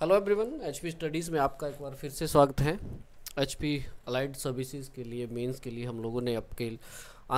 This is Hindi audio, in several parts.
हेलो एवरीवन एचपी स्टडीज़ में आपका एक बार फिर से स्वागत है एचपी अलाइड सर्विसेज के लिए मेंस के लिए हम लोगों ने आपके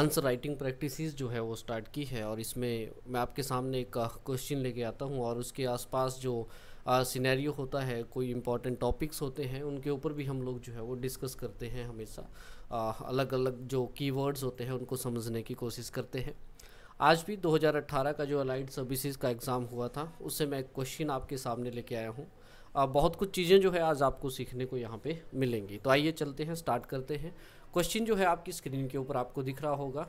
आंसर राइटिंग प्रैक्टिसेस जो है वो स्टार्ट की है और इसमें मैं आपके सामने एक क्वेश्चन लेके आता हूँ और उसके आसपास जो सिनेरियो होता है कोई इम्पॉर्टेंट टॉपिक्स होते हैं उनके ऊपर भी हम लोग जो है वो डिस्कस करते हैं हमेशा आ, अलग अलग जो कीवर्ड्स होते हैं उनको समझने की कोशिश करते हैं आज भी 2018 का जो अलाइड सर्विसेज का एग्ज़ाम हुआ था उससे मैं एक क्वेश्चन आपके सामने लेके आया हूँ बहुत कुछ चीज़ें जो है आज आपको सीखने को यहाँ पे मिलेंगी तो आइए चलते हैं स्टार्ट करते हैं क्वेश्चन जो है आपकी स्क्रीन के ऊपर आपको दिख रहा होगा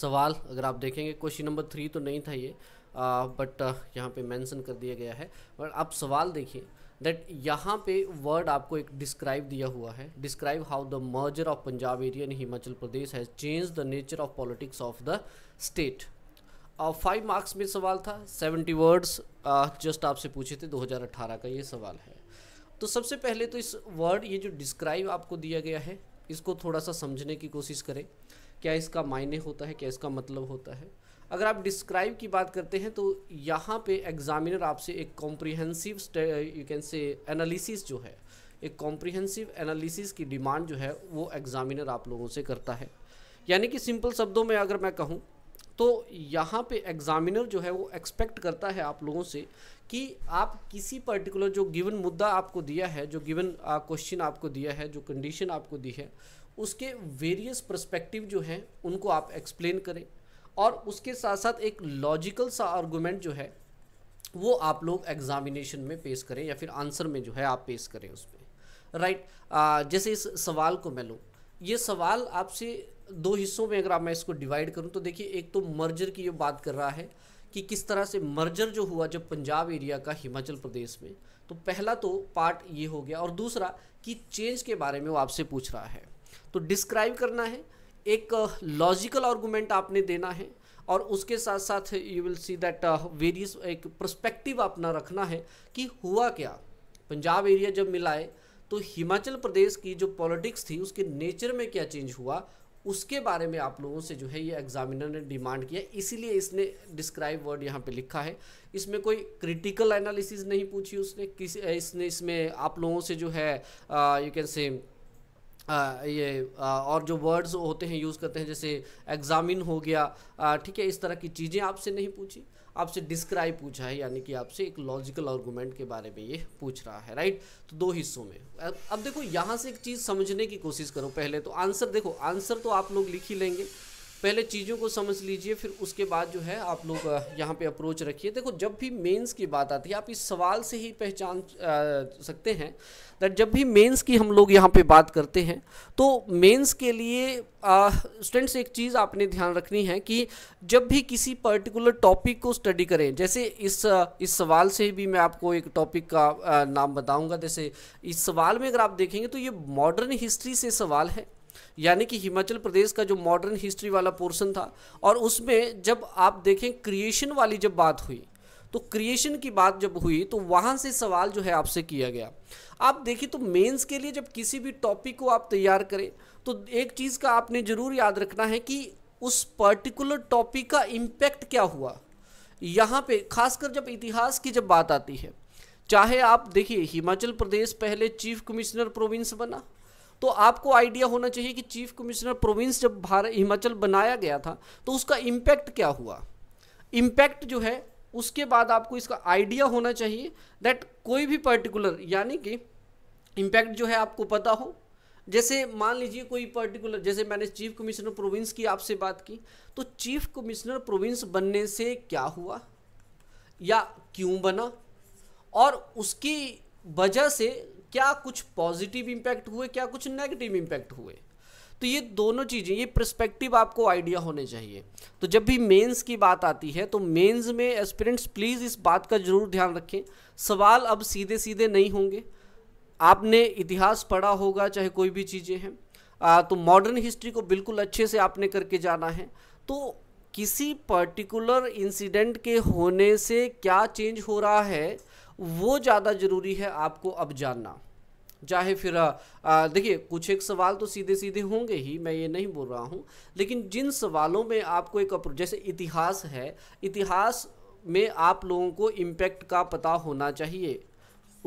सवाल अगर आप देखेंगे क्वेश्चन नंबर थ्री तो नहीं था ये आ, बट यहाँ पे मेंशन कर दिया गया है बट आप सवाल देखिए दैट यहाँ पे वर्ड आपको एक डिस्क्राइब दिया हुआ है describe how the merger of Punjab area in Himachal Pradesh has change the nature of politics of the state five marks में सवाल था सेवेंटी वर्ड्स जस्ट आपसे पूछे थे 2018 का ये सवाल है तो सबसे पहले तो इस वर्ड ये जो डिस्क्राइब आपको दिया गया है इसको थोड़ा सा समझने की कोशिश करें क्या इसका मायने होता है क्या इसका मतलब होता है अगर आप डिस्क्राइब की बात करते हैं तो यहाँ पे एग्जामिनर आपसे एक comprehensive you can say analysis जो है एक कॉम्प्रिहेंसिव एनालिसिस की डिमांड जो है वो एग्जामिनर आप लोगों से करता है यानी कि सिंपल शब्दों में अगर मैं कहूँ तो यहाँ पे एग्जामिनर जो है वो एक्सपेक्ट करता है आप लोगों से कि आप किसी पर्टिकुलर जो गिवन मुद्दा आपको दिया है जो गिवन क्वेश्चन आपको दिया है जो कंडीशन आपको दी है उसके वेरियस परस्पेक्टिव जो हैं उनको आप एक्सप्लेन करें और उसके साथ साथ एक लॉजिकल सा आर्गूमेंट जो है वो आप लोग एग्जामिनेशन में पेश करें या फिर आंसर में जो है आप पेश करें उसमें राइट right? जैसे इस सवाल को मैं लूँ ये सवाल आपसे दो हिस्सों में अगर आप मैं इसको डिवाइड करूं तो देखिए एक तो मर्जर की ये बात कर रहा है कि किस तरह से मर्जर जो हुआ जब पंजाब एरिया का हिमाचल प्रदेश में तो पहला तो पार्ट ये हो गया और दूसरा कि चेंज के बारे में वो आपसे पूछ रहा है तो डिस्क्राइब करना है एक लॉजिकल आर्गूमेंट आपने देना है और उसके साथ साथ you will see that various एक प्रस्पेक्टिव अपना रखना है कि हुआ क्या पंजाब एरिया जब मिलाए तो हिमाचल प्रदेश की जो पॉलिटिक्स थी उसके नेचर में क्या चेंज हुआ उसके बारे में आप लोगों से जो है ये एग्जामिनर ने डिमांड किया इसीलिए इसने डिस्क्राइब वर्ड यहाँ पे लिखा है इसमें कोई क्रिटिकल एनालिसिस नहीं पूछी उसने किसी इसने इसमें आप लोगों से जो है यू कैन से ये आ, और जो वर्ड्स होते हैं यूज़ करते हैं जैसे एग्ज़ामिन हो गया ठीक है इस तरह की चीज़ें आपसे नहीं पूछी आपसे डिस्क्राइब पूछा है यानी कि आपसे एक लॉजिकल आर्गूमेंट के बारे में ये पूछ रहा है राइट तो दो हिस्सों में अब, अब देखो यहाँ से एक चीज़ समझने की कोशिश करो पहले तो आंसर देखो आंसर तो आप लोग लिख ही लेंगे पहले चीज़ों को समझ लीजिए फिर उसके बाद जो है आप लोग यहाँ पे अप्रोच रखिए देखो जब भी मेंस की बात आती है आप इस सवाल से ही पहचान आ, सकते हैं दैट जब भी मेंस की हम लोग यहाँ पे बात करते हैं तो मेंस के लिए स्टूडेंट्स एक चीज़ आपने ध्यान रखनी है कि जब भी किसी पर्टिकुलर टॉपिक को स्टडी करें जैसे इस इस सवाल से भी मैं आपको एक टॉपिक का आ, नाम बताऊंगा जैसे इस सवाल में अगर आप देखेंगे तो ये मॉडर्न हिस्ट्री से सवाल है यानी कि हिमाचल प्रदेश का जो मॉडर्न हिस्ट्री वाला पोर्शन था और उसमें जब आप देखें क्रिएशन वाली जब बात हुई तो क्रिएशन की बात जब हुई तो वहाँ से सवाल जो है आपसे किया गया आप देखिए तो मेंस के लिए जब किसी भी टॉपिक को आप तैयार करें तो एक चीज़ का आपने ज़रूर याद रखना है कि उस पर्टिकुलर टॉपिक का इम्पैक्ट क्या हुआ यहाँ पे खासकर जब इतिहास की जब बात आती है चाहे आप देखिए हिमाचल प्रदेश पहले चीफ कमिश्नर प्रोविंस बना तो आपको आइडिया होना चाहिए कि चीफ कमिश्नर प्रोविंस जब भारत हिमाचल बनाया गया था तो उसका इम्पैक्ट क्या हुआ इम्पैक्ट जो है उसके बाद आपको इसका आइडिया होना चाहिए दैट कोई भी पर्टिकुलर यानी कि इम्पैक्ट जो है आपको पता हो जैसे मान लीजिए कोई पर्टिकुलर जैसे मैंने चीफ कमिश्नर प्रोविंस की आपसे बात की तो चीफ कमिश्नर प्रोविंस बनने से क्या हुआ या क्यों बना और उसकी वजह से क्या कुछ पॉजिटिव इम्पैक्ट हुए क्या कुछ नेगेटिव इम्पैक्ट हुए तो ये दोनों चीज़ें ये प्रस्पेक्टिव आपको आइडिया होने चाहिए तो जब भी मेंस की बात आती है तो मेंस में एस्पिरेंट्स प्लीज़ इस बात का ज़रूर ध्यान रखें सवाल अब सीधे सीधे नहीं होंगे आपने इतिहास पढ़ा होगा चाहे कोई भी चीज़ें हैं तो मॉडर्न हिस्ट्री को बिल्कुल अच्छे से आपने करके जाना है तो किसी पर्टिकुलर इंसिडेंट के होने से क्या चेंज हो रहा है वो ज़्यादा ज़रूरी है आपको अब जानना चाहे फिर देखिए कुछ एक सवाल तो सीधे सीधे होंगे ही मैं ये नहीं बोल रहा हूँ लेकिन जिन सवालों में आपको एक जैसे इतिहास है इतिहास में आप लोगों को इम्पैक्ट का पता होना चाहिए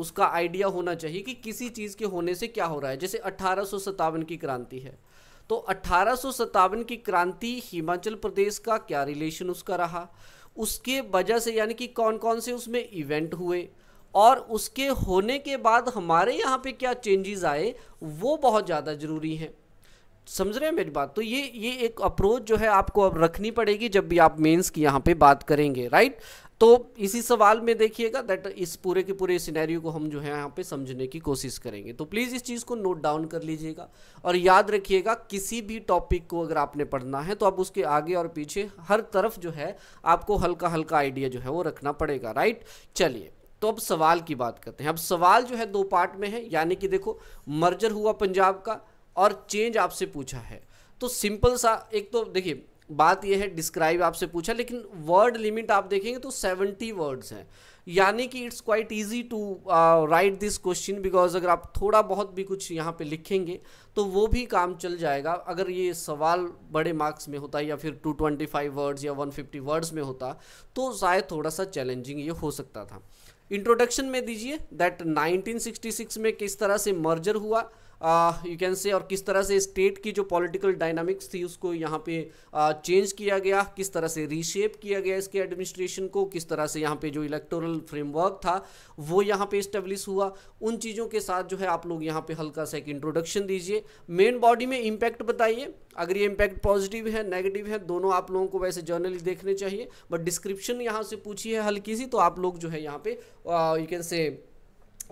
उसका आइडिया होना चाहिए कि किसी चीज़ के होने से क्या हो रहा है जैसे अट्ठारह की क्रांति है तो अट्ठारह की क्रांति हिमाचल प्रदेश का क्या रिलेशन उसका रहा उसके वजह से यानी कि कौन कौन से उसमें इवेंट हुए और उसके होने के बाद हमारे यहाँ पे क्या चेंजेस आए वो बहुत ज़्यादा ज़रूरी हैं समझ रहे हैं मेरी बात तो ये ये एक अप्रोच जो है आपको अब रखनी पड़ेगी जब भी आप मेंस की यहाँ पे बात करेंगे राइट तो इसी सवाल में देखिएगा दैट इस पूरे के पूरे सिनेरियो को हम जो है यहाँ पे समझने की कोशिश करेंगे तो प्लीज़ इस चीज़ को नोट डाउन कर लीजिएगा और याद रखिएगा किसी भी टॉपिक को अगर आपने पढ़ना है तो आप उसके आगे और पीछे हर तरफ जो है आपको हल्का हल्का आइडिया जो है वो रखना पड़ेगा राइट चलिए तो अब सवाल की बात करते हैं अब सवाल जो है दो पार्ट में है यानी कि देखो मर्जर हुआ पंजाब का और चेंज आपसे पूछा है तो सिंपल सा एक तो देखिए बात यह है डिस्क्राइब आपसे पूछा लेकिन वर्ड लिमिट आप देखेंगे तो सेवेंटी वर्ड्स हैं यानी कि it's quite easy to write this question because अगर आप थोड़ा बहुत भी कुछ यहाँ पे लिखेंगे तो वो भी काम चल जाएगा अगर ये सवाल बड़े मार्क्स में होता या फिर 225 वर्ड्स या 150 वर्ड्स में होता तो शायद थोड़ा सा चैलेंजिंग ये हो सकता था इंट्रोडक्शन में दीजिए दैट 1966 में किस तरह से मर्जर हुआ यू कैन से और किस तरह से स्टेट की जो पॉलिटिकल डायनामिक्स थी उसको यहाँ पे चेंज uh, किया गया किस तरह से रीशेप किया गया इसके एडमिनिस्ट्रेशन को किस तरह से यहाँ पे जो इलेक्टोरल फ्रेमवर्क था वो यहाँ पे इस्टेब्लिश हुआ उन चीज़ों के साथ जो है आप लोग यहाँ पे हल्का सा एक इंट्रोडक्शन दीजिए मेन बॉडी में इम्पैक्ट बताइए अगर ये इम्पैक्ट पॉजिटिव है नेगेटिव है दोनों आप लोगों को वैसे जर्नली देखने चाहिए बट डिस्क्रिप्शन यहाँ से पूछी है हल्की सी तो आप लोग जो है यहाँ पे यू कैन से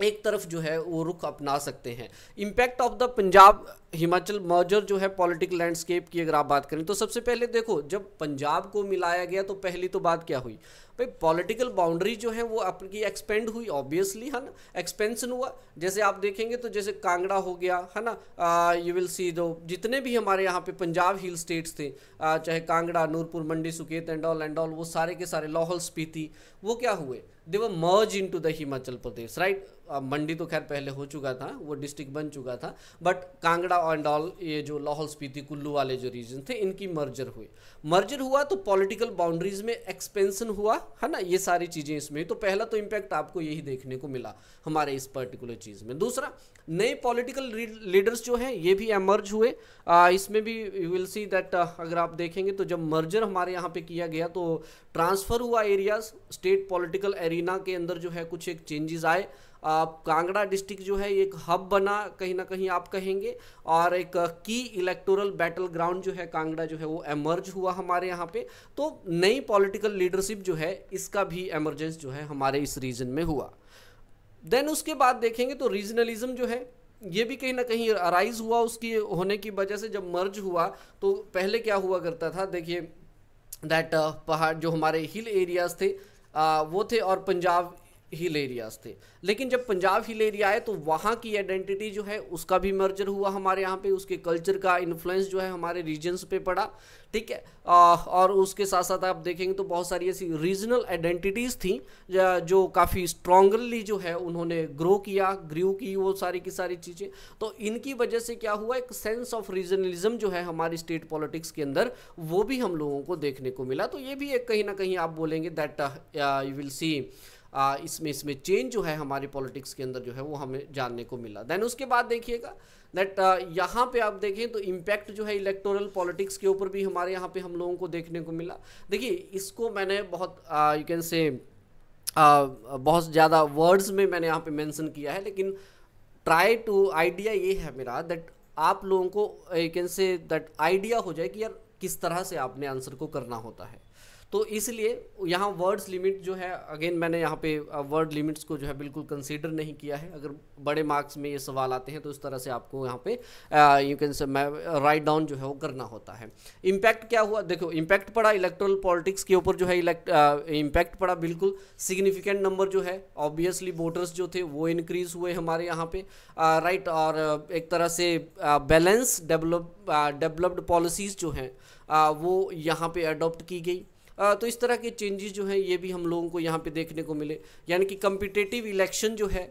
एक तरफ जो है वो रुख अपना सकते हैं impact of the Punjab Himachal merger जो है पॉलिटिकल लैंडस्केप की अगर आप बात करें तो सबसे पहले देखो जब पंजाब को मिलाया गया तो पहली तो बात क्या हुई भाई पॉलिटिकल बाउंड्री जो है वो आपकी एक्सपेंड हुई ऑब्वियसली है ना एक्सपेंसन हुआ जैसे आप देखेंगे तो जैसे कांगड़ा हो गया है ना यू विल सी दो जितने भी हमारे यहाँ पे पंजाब हिल स्टेट्स थे आ, चाहे Kangra Nurpur Mandi Suket and all and all वो सारे के सारे लाहौल स्पीति वो क्या हुए they were merge into the Himachal Pradesh right Mandi तो खैर पहले हो चुका था वो डिस्ट्रिक्ट बन चुका था बट कांगड़ा एंड ऑल ये जो लाहौल स्पीति कुल्लू वाले जो रीजन थे इनकी मर्जर हुई मर्जर हुआ तो पॉलिटिकल बाउंड्रीज में एक्सपेंसन हुआ है ना ये सारी चीज़ें इसमें तो पहला तो इम्पैक्ट आपको यही देखने को मिला हमारे इस पर्टिकुलर चीज़ में दूसरा नए पॉलिटिकल लीडर्स जो हैं ये भी एमर्ज हुए आ, इसमें भी यू विल सी दैट अगर आप देखेंगे तो जब मर्जर हमारे यहाँ पे किया गया तो ट्रांसफ़र हुआ एरियाज स्टेट पॉलिटिकल एरिना के अंदर जो है कुछ एक चेंजेस आए कांगड़ा डिस्ट्रिक्ट जो है एक हब बना कहीं ना कहीं आप कहेंगे और एक की इलेक्टोरल बैटल ग्राउंड जो है कांगड़ा जो है वो एमर्ज हुआ हमारे यहाँ पे तो नई पॉलिटिकल लीडरशिप जो है इसका भी एमरजेंस जो है हमारे इस रीजन में हुआ देन उसके बाद देखेंगे तो रीजनलिज्म जो है ये भी कहीं ना कहीं अराइज हुआ उसकी होने की वजह से जब मर्ज हुआ तो पहले क्या हुआ करता था देखिए दैट uh, पहाड़ जो हमारे हिल एरियाज थे आ, uh, वो थे और पंजाब हिल एरियाज थे लेकिन जब पंजाब हिल एरिया आए तो वहाँ की आइडेंटिटी जो है उसका भी मर्जर हुआ हमारे यहाँ पे उसके कल्चर का इन्फ्लुएंस जो है हमारे रीजन्स पे पड़ा ठीक है आ, और उसके साथ साथ आप देखेंगे तो बहुत सारी ऐसी रीजनल आइडेंटिटीज़ थी जो काफ़ी स्ट्रॉन्गली जो है उन्होंने ग्रो किया ग्रीव की वो सारी की सारी चीज़ें तो इनकी वजह से क्या हुआ एक सेंस ऑफ रीजनलिज्म जो है हमारी स्टेट पॉलिटिक्स के अंदर वो भी हम लोगों को देखने को मिला तो ये भी एक कहीं ना कहीं आप बोलेंगे दैट यू विल सी इसमें इसमें चेंज जो है हमारे पॉलिटिक्स के अंदर जो है वो हमें जानने को मिला देन उसके बाद देखिएगा दैट यहाँ पे आप देखें तो इम्पैक्ट जो है इलेक्टोरल पॉलिटिक्स के ऊपर भी हमारे यहाँ पे हम लोगों को देखने को मिला देखिए इसको मैंने बहुत यू कैन से बहुत ज़्यादा वर्ड्स में मैंने यहाँ पे मेंशन किया है लेकिन ट्राई टू आइडिया ये है मेरा दैट आप लोगों को you can say that idea हो जाए कि यार किस तरह से आपने आंसर को करना होता है तो इसलिए यहाँ वर्ड्स लिमिट जो है अगेन मैंने यहाँ पे वर्ड लिमिट्स को जो है बिल्कुल कंसीडर नहीं किया है अगर बड़े मार्क्स में ये सवाल आते हैं तो इस तरह से आपको यहाँ पे यू कैन से मैं राइट डाउन जो है वो करना होता है इम्पैक्ट क्या हुआ देखो इम्पैक्ट पड़ा इलेक्ट्रल पॉलिटिक्स के ऊपर जो है इम्पैक्ट पड़ा बिल्कुल सिग्निफिकेंट नंबर जो है ऑब्वियसली वोटर्स जो थे वो इनक्रीज हुए हमारे यहाँ पे राइट और एक तरह से बैलेंस डेवलप डेवलप्ड पॉलिसीज़ जो हैं वो यहाँ पे अडोप्ट की गई तो इस तरह के चेंजेस जो हैं ये भी हम लोगों को यहाँ पे देखने को मिले यानी कि कम्पिटेटिव इलेक्शन जो है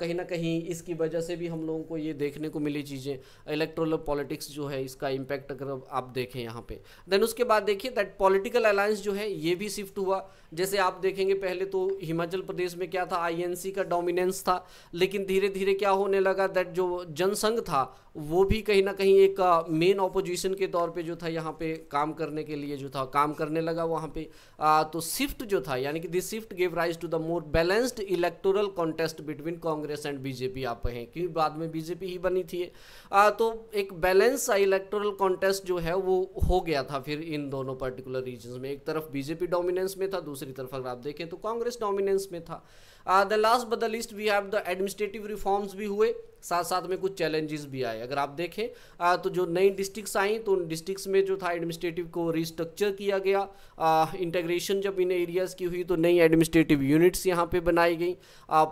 कहीं ना कहीं इसकी वजह से भी हम लोगों को ये देखने को मिली चीज़ें इलेक्ट्रोल पॉलिटिक्स जो है इसका इम्पैक्ट अगर आप देखें यहाँ पे देन उसके बाद देखिए दैट पॉलिटिकल अलायंस जो है ये भी शिफ्ट हुआ जैसे आप देखेंगे पहले तो हिमाचल प्रदेश में क्या था आईएनसी का डोमिनेंस था लेकिन धीरे धीरे क्या होने लगा दैट जो जनसंघ था वो भी कहीं ना कहीं एक मेन ऑपोजिशन के तौर पे जो था यहाँ पे काम करने के लिए जो था काम करने लगा वहाँ पे आ, तो शिफ्ट जो था यानी कि this shift gave rise to the more balanced electoral contest between Congress and BJP आप हैं क्योंकि बाद में बीजेपी ही बनी थी आ, तो एक बैलेंस इलेक्टोरल कॉन्टेस्ट जो है वो हो गया था फिर इन दोनों पर्टिकुलर रीजन में एक तरफ बीजेपी डोमिनेंस में था दूसरी तरफ अगर आप देखें तो कांग्रेस डोमिनेंस में था the last but the least we have the administrative reforms भी हुए साथ साथ में कुछ चैलेंजेस भी आए अगर आप देखें आ, uh, तो जो नई डिस्ट्रिक्स आई तो उन डिस्ट्रिक्स में जो था एडमिनिस्ट्रेटिव को रिस्ट्रक्चर किया गया इंटेग्रेशन uh, जब इन एरियाज़ की हुई तो नई एडमिनिस्ट्रेटिव यूनिट्स यहाँ पे बनाई गई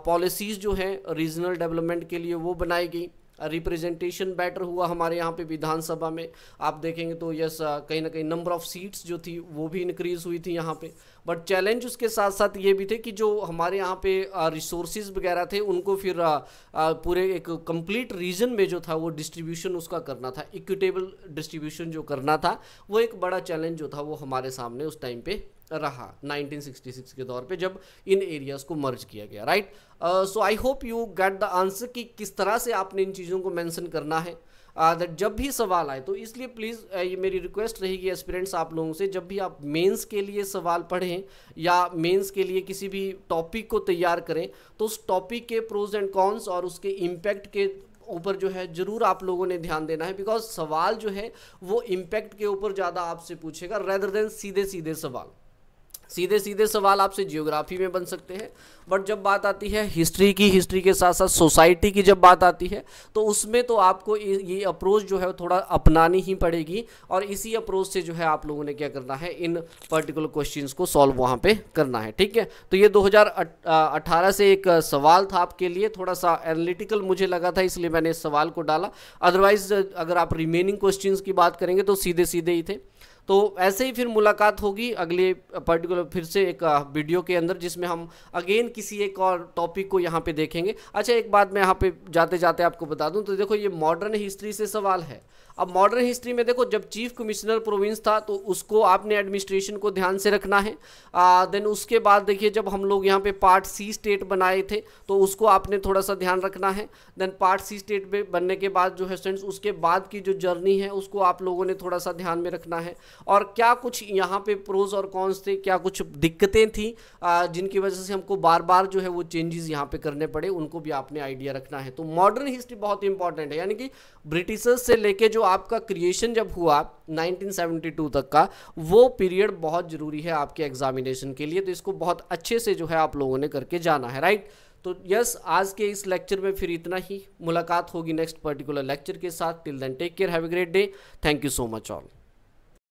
पॉलिसीज़ uh, जो हैं रीजनल डेवलपमेंट के लिए वो बनाई गई रिप्रेजेंटेशन बेटर हुआ हमारे यहाँ पे विधानसभा में आप देखेंगे तो यस uh, कहीं ना कहीं नंबर ऑफ़ सीट्स जो थी वो भी इंक्रीज़ हुई थी यहाँ पे बट चैलेंज उसके साथ साथ ये भी थे कि जो हमारे यहाँ पे रिसोर्सेज uh, वगैरह थे उनको फिर आ, uh, आ, पूरे एक कंप्लीट रीजन में जो था वो डिस्ट्रीब्यूशन उसका करना था इक्विटेबल डिस्ट्रीब्यूशन जो करना था वो एक बड़ा चैलेंज जो था वो हमारे सामने उस टाइम पे रहा 1966 के दौर पे जब इन एरियाज़ को मर्ज किया गया right so I hope you get the answer कि किस तरह से आपने इन चीज़ों को मेंशन करना है दैट uh, जब भी सवाल आए तो इसलिए प्लीज़ uh, ये मेरी रिक्वेस्ट रहेगी एस्पिरेंट्स आप लोगों से जब भी आप मेंस के लिए सवाल पढ़ें या मेंस के लिए किसी भी टॉपिक को तैयार करें तो उस टॉपिक के प्रोज एंड कॉन्स और उसके इम्पैक्ट के ऊपर जो है ज़रूर आप लोगों ने ध्यान देना है बिकॉज सवाल जो है वो इम्पैक्ट के ऊपर ज़्यादा आपसे पूछेगा रेदर देन सीधे सीधे सवाल सीधे सीधे सवाल आपसे जियोग्राफी में बन सकते हैं बट जब बात आती है हिस्ट्री की हिस्ट्री के साथ साथ सोसाइटी की जब बात आती है तो उसमें तो आपको ये अप्रोच जो है थोड़ा अपनानी ही पड़ेगी और इसी अप्रोच से जो है आप लोगों ने क्या करना है इन पर्टिकुलर क्वेश्चन को सॉल्व वहाँ पर करना है ठीक है तो ये दो से एक सवाल था आपके लिए थोड़ा सा एनालिटिकल मुझे लगा था इसलिए मैंने इस सवाल को डाला अदरवाइज अगर आप रिमेनिंग क्वेश्चन की बात करेंगे तो सीधे सीधे ही थे तो ऐसे ही फिर मुलाकात होगी अगले पर्टिकुलर फिर से एक वीडियो के अंदर जिसमें हम अगेन किसी एक और टॉपिक को यहाँ पे देखेंगे अच्छा एक बात मैं यहाँ पे जाते जाते आपको बता दूँ तो देखो ये मॉडर्न हिस्ट्री से सवाल है अब मॉडर्न हिस्ट्री में देखो जब चीफ कमिश्नर प्रोविंस था तो उसको आपने एडमिनिस्ट्रेशन को ध्यान से रखना है आ, देन उसके बाद देखिए जब हम लोग यहाँ पे पार्ट सी स्टेट बनाए थे तो उसको आपने थोड़ा सा ध्यान रखना है देन पार्ट सी स्टेट में बनने के बाद जो है स्टूडेंट्स उसके बाद की जो जर्नी है उसको आप लोगों ने थोड़ा सा ध्यान में रखना है और क्या कुछ यहाँ पे प्रोज और कॉन्स थे क्या कुछ दिक्कतें थी जिनकी वजह से हमको बार बार जो है वो चेंजेस यहाँ पे करने पड़े उनको भी आपने आइडिया रखना है तो मॉडर्न हिस्ट्री बहुत इंपॉर्टेंट है यानी कि ब्रिटिशर्स से लेके जो आपका क्रिएशन जब हुआ 1972 तक का वो पीरियड बहुत ज़रूरी है आपके एग्जामिनेशन के लिए तो इसको बहुत अच्छे से जो है आप लोगों ने करके जाना है राइट तो यस आज के इस लेक्चर में फिर इतना ही मुलाकात होगी नेक्स्ट पर्टिकुलर लेक्चर के साथ till then take care have a great day thank you so much all